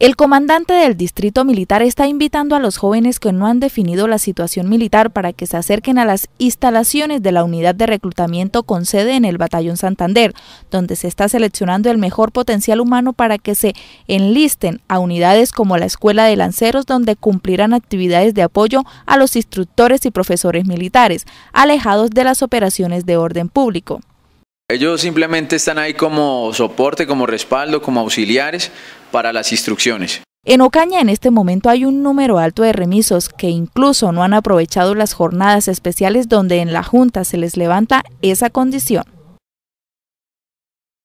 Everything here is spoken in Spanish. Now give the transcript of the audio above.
El comandante del distrito militar está invitando a los jóvenes que no han definido la situación militar para que se acerquen a las instalaciones de la unidad de reclutamiento con sede en el Batallón Santander, donde se está seleccionando el mejor potencial humano para que se enlisten a unidades como la Escuela de Lanceros, donde cumplirán actividades de apoyo a los instructores y profesores militares, alejados de las operaciones de orden público. Ellos simplemente están ahí como soporte, como respaldo, como auxiliares para las instrucciones. En Ocaña en este momento hay un número alto de remisos que incluso no han aprovechado las jornadas especiales donde en la Junta se les levanta esa condición.